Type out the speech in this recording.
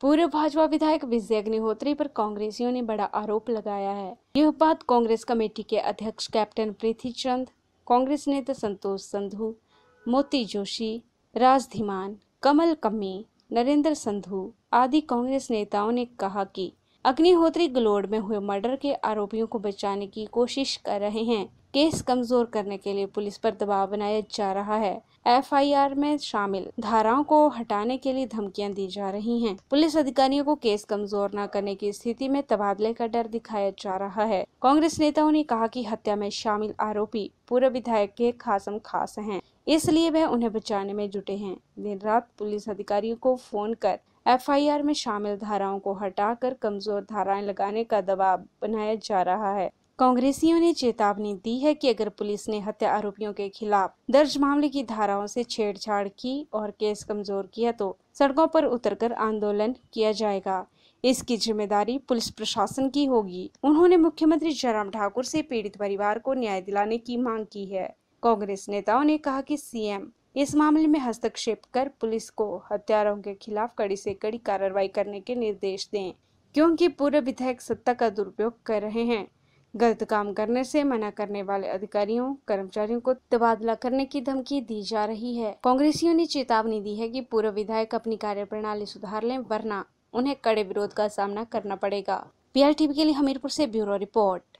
पूर्व भाजपा विधायक विजय अग्निहोत्री पर कांग्रेसियों ने बड़ा आरोप लगाया है यह बात कांग्रेस कमेटी के अध्यक्ष कैप्टन पृथ्वी चंद कांग्रेस नेता संतोष संधू मोती जोशी राज धीमान कमल कमी नरेंद्र संधू आदि कांग्रेस नेताओं ने कहा कि अग्निहोत्री गलोड में हुए मर्डर के आरोपियों को बचाने की कोशिश कर रहे हैं केस कमजोर करने के लिए पुलिस पर दबाव बनाया जा रहा है एफआईआर में शामिल धाराओं को हटाने के लिए धमकियां दी जा रही हैं। पुलिस अधिकारियों को केस कमजोर न करने की स्थिति में तबादले का डर दिखाया जा रहा है कांग्रेस नेताओं ने कहा कि हत्या में शामिल आरोपी पूर्व विधायक के खासम खास हैं इसलिए वह उन्हें बचाने में जुटे हैं दिन रात पुलिस अधिकारियों को फोन कर एफआईआर में शामिल धाराओं को हटाकर कमजोर धाराएं लगाने का दबाव बनाया जा रहा है कांग्रेसियों ने चेतावनी दी है कि अगर पुलिस ने हत्या आरोपियों के खिलाफ दर्ज मामले की धाराओं से छेड़छाड़ की और केस कमजोर किया तो सड़कों पर उतरकर आंदोलन किया जाएगा इसकी जिम्मेदारी पुलिस प्रशासन की होगी उन्होंने मुख्यमंत्री जयराम ठाकुर से पीड़ित परिवार को न्याय दिलाने की मांग की है कांग्रेस नेताओं ने कहा कि सीएम इस मामले में हस्तक्षेप कर पुलिस को हत्यारों के खिलाफ कड़ी से कड़ी कार्रवाई करने के निर्देश दें क्योंकि पूर्व विधायक सत्ता का दुरुपयोग कर रहे हैं गलत काम करने से मना करने वाले अधिकारियों कर्मचारियों को तबादला करने की धमकी दी जा रही है कांग्रेसियों ने चेतावनी दी है कि पूर्व विधायक अपनी कार्यप्रणाली सुधार लें वरना उन्हें कड़े विरोध का सामना करना पड़ेगा पीआरटीवी के लिए हमीरपुर से ब्यूरो रिपोर्ट